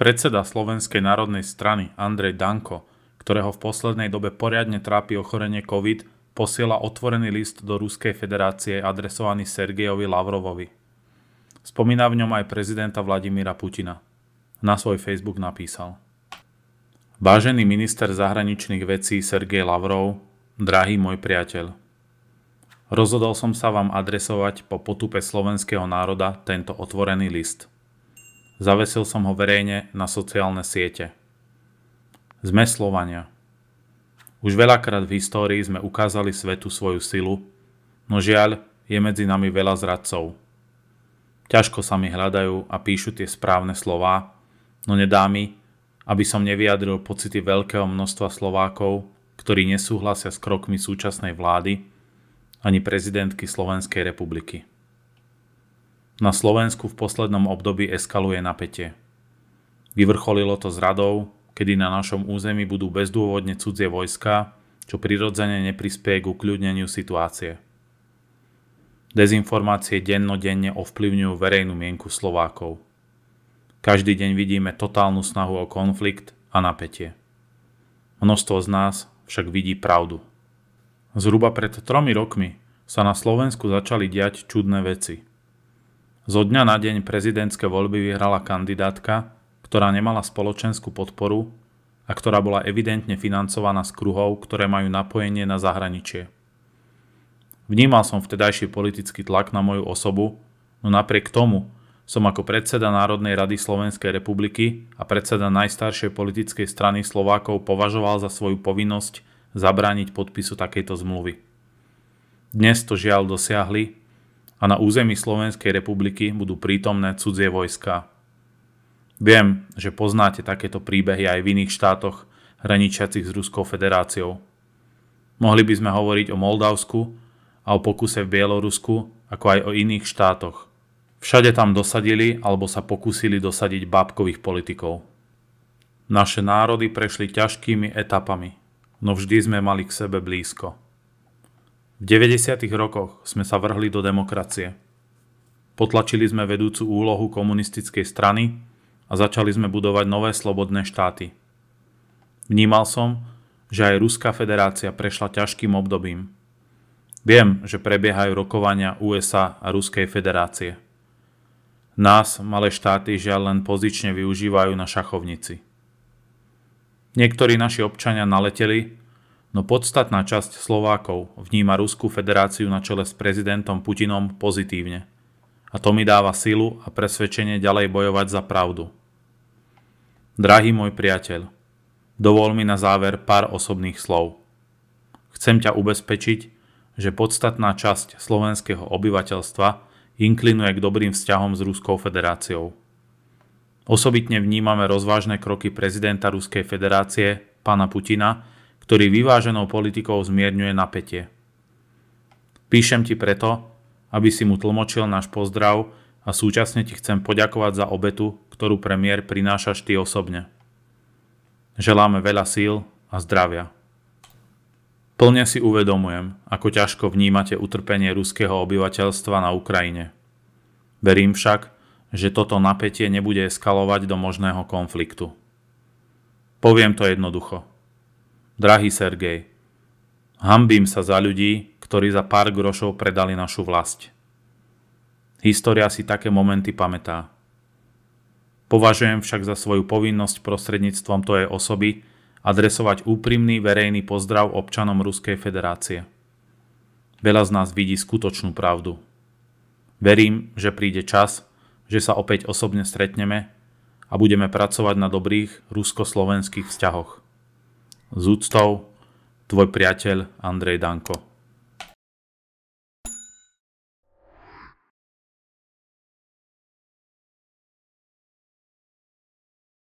Predseda Slovenskej národnej strany Andrej Danko, ktorého v poslednej dobe poriadne trápi ochorenie COVID, posiela otvorený list do Ruskej federácie adresovaný Sergejovi Lavrovovi. Spomína v ňom aj prezidenta Vladimíra Putina. Na svoj Facebook napísal. Vážený minister zahraničných vecí Sergej Lavrov, drahý môj priateľ. Rozhodol som sa vám adresovať po potupe slovenského národa tento otvorený list – Zavesil som ho verejne na sociálne siete. Sme Slovania. Už veľakrát v histórii sme ukázali svetu svoju silu, no žiaľ, je medzi nami veľa zradcov. Ťažko sa mi hľadajú a píšu tie správne slová, no nedá mi, aby som nevyjadril pocity veľkého množstva Slovákov, ktorí nesúhlasia s krokmi súčasnej vlády ani prezidentky Slovenskej republiky. Na Slovensku v poslednom období eskaluje napätie. Vyvrcholilo to s kedy na našom území budú bezdôvodne cudzie vojska, čo prirodzene neprispieje k ukľudneniu situácie. Dezinformácie dennodenne ovplyvňujú verejnú mienku Slovákov. Každý deň vidíme totálnu snahu o konflikt a napätie. Množstvo z nás však vidí pravdu. Zhruba pred tromi rokmi sa na Slovensku začali diať čudné veci – zo dňa na deň prezidentské voľby vyhrala kandidátka, ktorá nemala spoločenskú podporu a ktorá bola evidentne financovaná z kruhov, ktoré majú napojenie na zahraničie. Vnímal som vtedajší politický tlak na moju osobu, no napriek tomu som ako predseda Národnej rady Slovenskej republiky a predseda najstaršej politickej strany Slovákov považoval za svoju povinnosť zabrániť podpisu takejto zmluvy. Dnes to žiaľ dosiahli a na území Slovenskej republiky budú prítomné cudzie vojska. Viem, že poznáte takéto príbehy aj v iných štátoch hraničiacich s Ruskou federáciou. Mohli by sme hovoriť o Moldavsku a o pokuse v Bielorusku, ako aj o iných štátoch. Všade tam dosadili alebo sa pokúsili dosadiť bábkových politikov. Naše národy prešli ťažkými etapami, no vždy sme mali k sebe blízko. V 90. rokoch sme sa vrhli do demokracie. Potlačili sme vedúcu úlohu komunistickej strany a začali sme budovať nové slobodné štáty. Vnímal som, že aj Ruská federácia prešla ťažkým obdobím. Viem, že prebiehajú rokovania USA a Ruskej federácie. Nás, malé štáty, žiaľ len pozične využívajú na šachovnici. Niektorí naši občania naleteli no podstatná časť Slovákov vníma Ruskú federáciu na čele s prezidentom Putinom pozitívne. A to mi dáva silu a presvedčenie ďalej bojovať za pravdu. Drahý môj priateľ, dovol mi na záver pár osobných slov. Chcem ťa ubezpečiť, že podstatná časť slovenského obyvateľstva inklinuje k dobrým vzťahom s Ruskou federáciou. Osobitne vnímame rozvážne kroky prezidenta Ruskej federácie, pána Putina, ktorý vyváženou politikou zmierňuje napätie. Píšem ti preto, aby si mu tlmočil náš pozdrav a súčasne ti chcem poďakovať za obetu, ktorú premiér prinášaš ty osobne. Želáme veľa síl a zdravia. Plne si uvedomujem, ako ťažko vnímate utrpenie ruského obyvateľstva na Ukrajine. Verím však, že toto napätie nebude eskalovať do možného konfliktu. Poviem to jednoducho. Drahý Sergej, hambím sa za ľudí, ktorí za pár grošov predali našu vlast. História si také momenty pamätá. Považujem však za svoju povinnosť prostredníctvom tojej osoby adresovať úprimný verejný pozdrav občanom Ruskej federácie. Veľa z nás vidí skutočnú pravdu. Verím, že príde čas, že sa opäť osobne stretneme a budeme pracovať na dobrých rusko-slovenských vzťahoch z úctou, tvoj priateľ Andrej Danko.